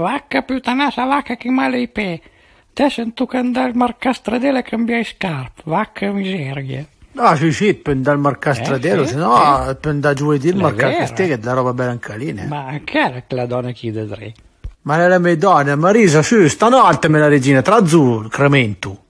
Vacca putanasa, vacca che male i pe. Adesso tu che andai al marcastradele e cambiai scarpe. Vacca miseria. No, sì, sì, prende il marcastradelo, eh, sì, se no eh. prende giovedì il marcastradelo che è la roba bella anche lì. Ma anche la donna chi tre. Ma la mia donna, Marisa, sì, stanotte me la regina, tra azzurro, cremento.